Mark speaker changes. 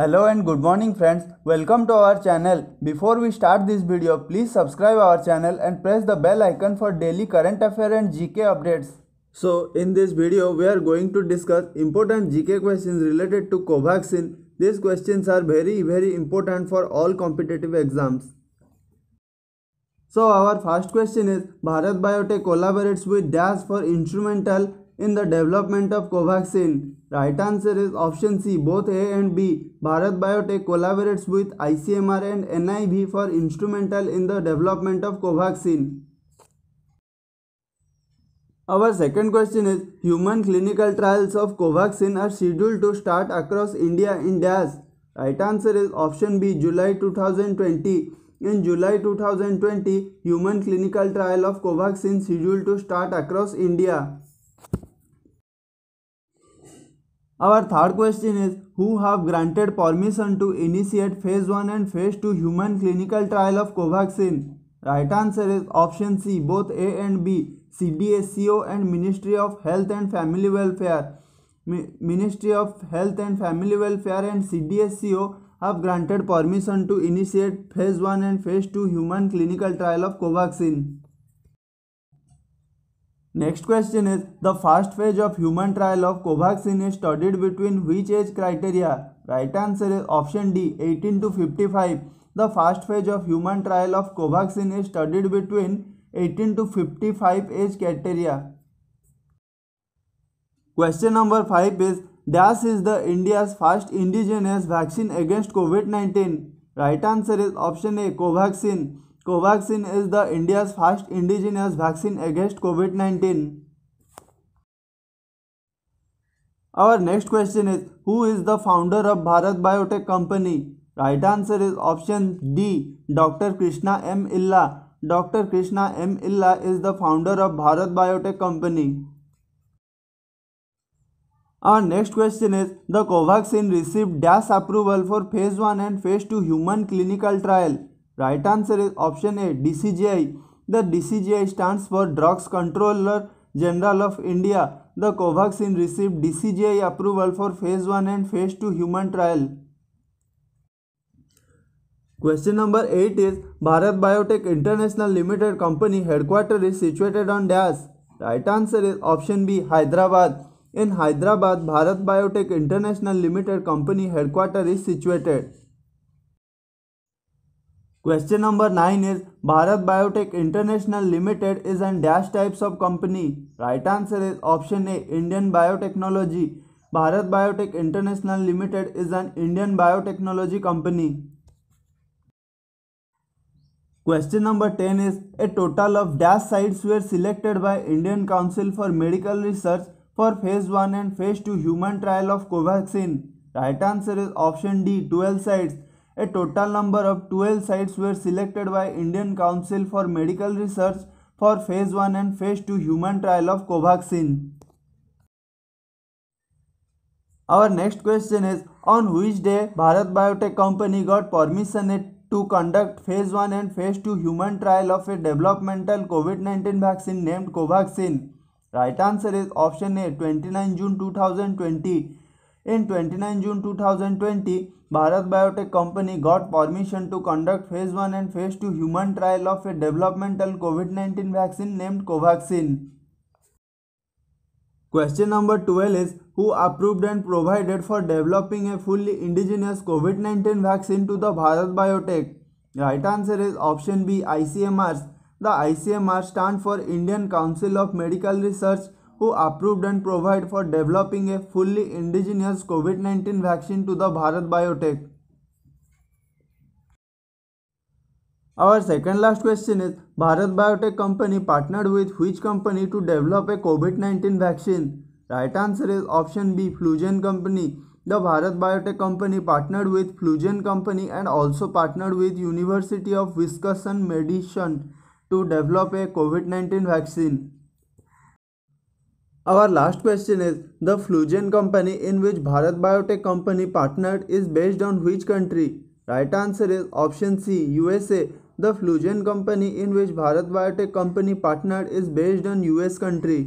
Speaker 1: Hello and good morning friends. Welcome to our channel. Before we start this video, please subscribe our channel and press the bell icon for daily current affair and GK updates. So in this video, we are going to discuss important GK questions related to Covaxin. These questions are very very important for all competitive exams. So our first question is Bharat Biotech collaborates with DAS for instrumental in the development of Covaxin? Right answer is option C. Both A and B. Bharat Biotech collaborates with ICMR and NIV for instrumental in the development of Covaxin. Our second question is human clinical trials of Covaxin are scheduled to start across India in dash. Right answer is option B July 2020. In July 2020, human clinical trial of Covaxin scheduled to start across India. Our third question is who have granted permission to initiate phase 1 and phase 2 human clinical trial of Covaxin? Right answer is option C both A and B CDSCO and Ministry of Health and Family Welfare Ministry of Health and Family Welfare and CDSCO have granted permission to initiate phase 1 and phase 2 human clinical trial of Covaxin. Next question is the first phase of human trial of Covaxin is studied between which age criteria? Right answer is option D 18 to 55. The first phase of human trial of Covaxin is studied between 18 to 55 age criteria. Question number 5 is Dash is the India's first indigenous vaccine against COVID-19. Right answer is option A Covaxin. Covaxin is the India first indigenous vaccine against COVID nineteen और next question is who is the founder of Bharat Biotech company right answer is option D doctor Krishna M Ella doctor Krishna M Ella is the founder of Bharat Biotech company और next question is the Covaxin receive dash approval for phase one and phase two human clinical trial right answer is option A D C G I the G I stands for drugs controller general of India the Covaxin receive D C G I approval for phase one and phase two human trial question number eight is Bharat Biotech international limited company headquarter is situated on dash right answer is option B Hyderabad in Hyderabad Bharat Biotech international limited company headquarter is situated Question number 9 is Bharat Biotech International Limited is an dash types of company. Right answer is option A Indian Biotechnology. Bharat Biotech International Limited is an Indian biotechnology company. Question number 10 is a total of dash sites were selected by Indian Council for Medical Research for phase 1 and phase 2 human trial of Covaxin. Right answer is option D 12 sites. A total number of 12 sites were selected by Indian Council for Medical Research for phase 1 and phase 2 human trial of Covaxin. Our next question is on which day Bharat Biotech company got permission to conduct phase 1 and phase 2 human trial of a developmental COVID-19 vaccine named Covaxin. Right answer is option A 29 June 2020. In 29 June 2020, Bharat Biotech Company got permission to conduct phase 1 and phase 2 human trial of a developmental COVID-19 vaccine named Covaxin. Question number 12 is Who approved and provided for developing a fully indigenous COVID 19 vaccine to the Bharat Biotech? Right answer is option B ICMRs. The ICMR stands for Indian Council of Medical Research who approved and provide for developing a fully indigenous COVID-19 vaccine to the Bharat Biotech. Our second last question is Bharat Biotech company partnered with which company to develop a COVID-19 vaccine? Right answer is option B Flugen company. The Bharat Biotech Company partnered with Flugen Company and also partnered with University of Wisconsin Medicine to develop a COVID-19 vaccine. Our last question is the Flugen company in which Bharat Biotech company partnered is based on which country? Right answer is option C USA. The Flugen company in which Bharat Biotech company partnered is based on US country.